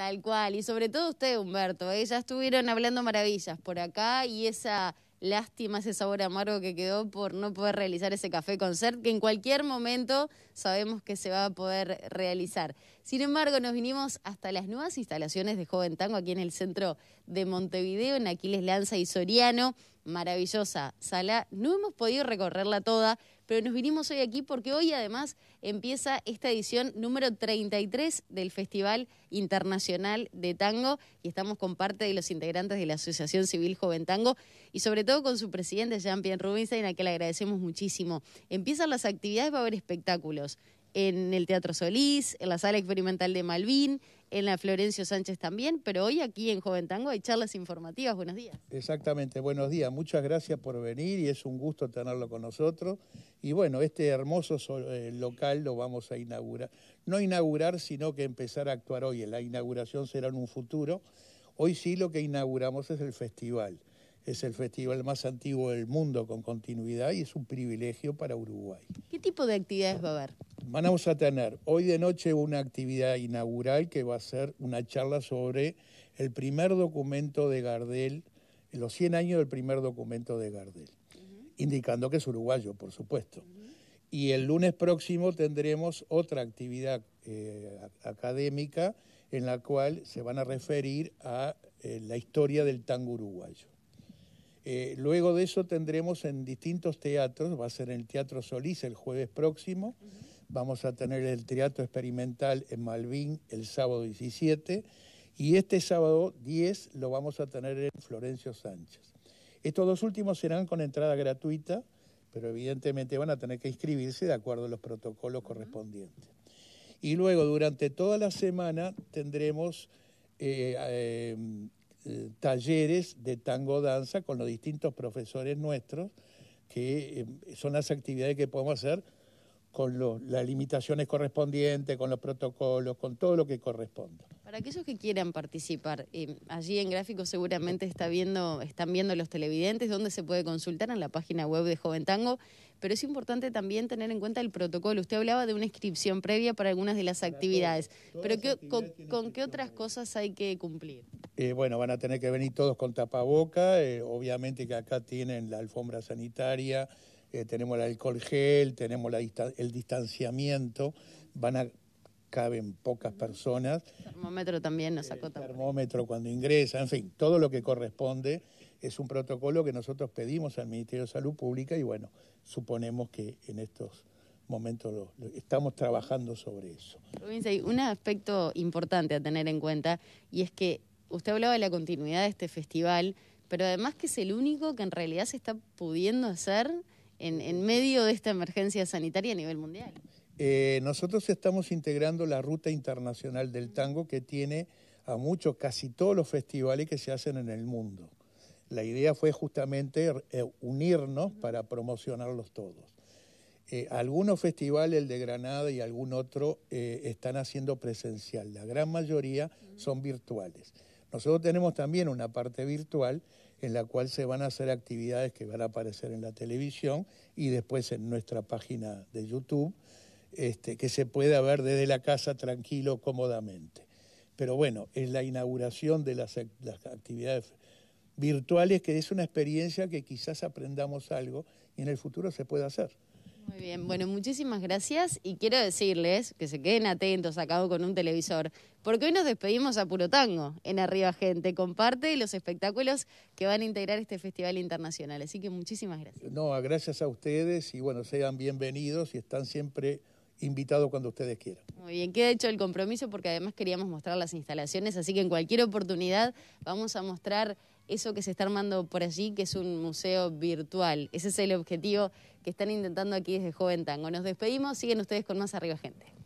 Tal cual, y sobre todo usted, Humberto, ellas ¿eh? estuvieron hablando maravillas por acá y esa lástima, ese sabor amargo que quedó por no poder realizar ese café concert, que en cualquier momento sabemos que se va a poder realizar. Sin embargo, nos vinimos hasta las nuevas instalaciones de Joven Tango aquí en el centro de Montevideo, en Aquiles Lanza y Soriano. Maravillosa sala. No hemos podido recorrerla toda, pero nos vinimos hoy aquí porque hoy además empieza esta edición número 33 del Festival Internacional de Tango y estamos con parte de los integrantes de la Asociación Civil Joven Tango y sobre todo con su presidente Jean-Pierre Rubinstein, a quien le agradecemos muchísimo. Empiezan las actividades, va a haber espectáculos en el Teatro Solís, en la Sala Experimental de Malvin, en la Florencio Sánchez también, pero hoy aquí en Joven Tango hay charlas informativas. Buenos días. Exactamente, buenos días. Muchas gracias por venir y es un gusto tenerlo con nosotros. Y bueno, este hermoso eh, local lo vamos a inaugurar. No inaugurar, sino que empezar a actuar hoy. La inauguración será en un futuro. Hoy sí lo que inauguramos es el festival. Es el festival más antiguo del mundo con continuidad y es un privilegio para Uruguay. ¿Qué tipo de actividades va a haber? Vamos a tener hoy de noche una actividad inaugural que va a ser una charla sobre el primer documento de Gardel, los 100 años del primer documento de Gardel, indicando que es uruguayo, por supuesto. Y el lunes próximo tendremos otra actividad eh, académica en la cual se van a referir a eh, la historia del tango uruguayo. Eh, luego de eso tendremos en distintos teatros, va a ser en el Teatro Solís el jueves próximo. Vamos a tener el teatro experimental en Malvin el sábado 17 y este sábado 10 lo vamos a tener en Florencio Sánchez. Estos dos últimos serán con entrada gratuita, pero evidentemente van a tener que inscribirse de acuerdo a los protocolos correspondientes. Y luego durante toda la semana tendremos eh, eh, talleres de tango danza con los distintos profesores nuestros, que eh, son las actividades que podemos hacer con las limitaciones correspondientes, con los protocolos, con todo lo que corresponda. Para aquellos que quieran participar, eh, allí en Gráfico seguramente está viendo, están viendo los televidentes, donde se puede consultar en la página web de Joven Tango, pero es importante también tener en cuenta el protocolo. Usted hablaba de una inscripción previa para algunas de las actividades, pero con, qué otras cosas hay que cumplir? Eh, bueno, van a tener que venir todos con tapaboca, eh, obviamente que acá tienen la alfombra sanitaria, eh, tenemos el alcohol gel, tenemos el distanciamiento, van a caben pocas personas. El termómetro también nos sacó El termómetro cuando ingresa, en fin, todo lo que corresponde es un protocolo que nosotros pedimos al Ministerio de Salud Pública y bueno, suponemos que en estos momentos estamos trabajando sobre eso. hay un aspecto importante a tener en cuenta y es que usted hablaba de la continuidad de este festival, pero además que es el único que en realidad se está pudiendo hacer en, medio de esta emergencia sanitaria a nivel mundial. Eh, nosotros estamos integrando la ruta internacional del tango que tiene a muchos, casi todos los festivales que se hacen en el mundo. La idea fue justamente eh, unirnos para promocionarlos todos. Eh, algunos festivales, el de Granada y algún otro, están haciendo presencial. La gran mayoría son virtuales. Nosotros tenemos también una parte virtual en la cual se van a hacer actividades que van a aparecer en la televisión y después en nuestra página de YouTube, este, que se pueda ver desde la casa tranquilo, cómodamente. Pero bueno, es la inauguración de las, las actividades virtuales, que es una experiencia que quizás aprendamos algo y en el futuro se pueda hacer. Muy bien, bueno, muchísimas gracias y quiero decirles que se queden atentos, acabo con un televisor, porque hoy nos despedimos a Puro Tango en Arriba Gente, comparte los espectáculos que van a integrar este festival internacional, así que muchísimas gracias. No, gracias a ustedes y bueno, sean bienvenidos y están siempre invitados cuando ustedes quieran. Muy bien, queda hecho el compromiso porque además queríamos mostrar las instalaciones, así que en cualquier oportunidad vamos a mostrar eso que se está armando por allí, que es un museo virtual. Ese es el objetivo que están intentando aquí desde Joven Tango. Nos despedimos, siguen ustedes con más Arriba Gente.